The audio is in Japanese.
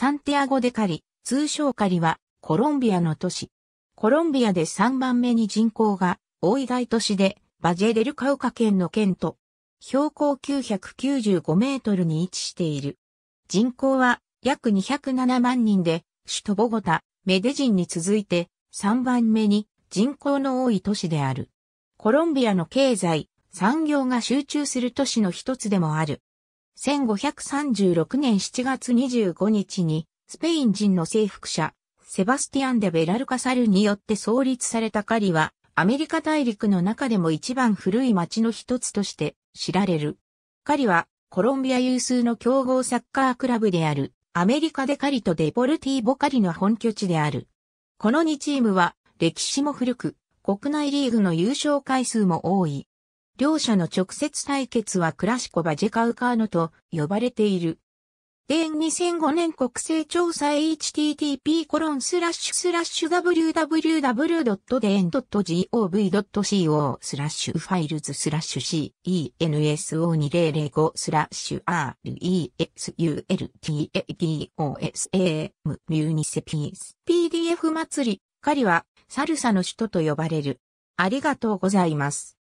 サンティアゴ・デ・カリ、通称カリは、コロンビアの都市。コロンビアで3番目に人口が多い大都市で、バジェデルカウカ県の県と、標高995メートルに位置している。人口は約207万人で、首都ボゴタ、メデジンに続いて3番目に人口の多い都市である。コロンビアの経済、産業が集中する都市の一つでもある。1536年7月25日に、スペイン人の征服者、セバスティアン・デ・ベラルカサルによって創立されたカリは、アメリカ大陸の中でも一番古い町の一つとして知られる。カリは、コロンビア有数の強豪サッカークラブである、アメリカでカリとデポルティーボカリの本拠地である。この2チームは、歴史も古く、国内リーグの優勝回数も多い、両者の直接対決はクラシコ・バジェカウカーノと呼ばれている。で、2005年国勢調査 http コロンスラッシュスラッシュ www.den.gov.co スラッシュファイルズスラッシュ censo2005 スラッシュ resultados a m u n i c セ p i s pdf 祭り、狩りはサルサの首都と呼ばれる。ありがとうございます。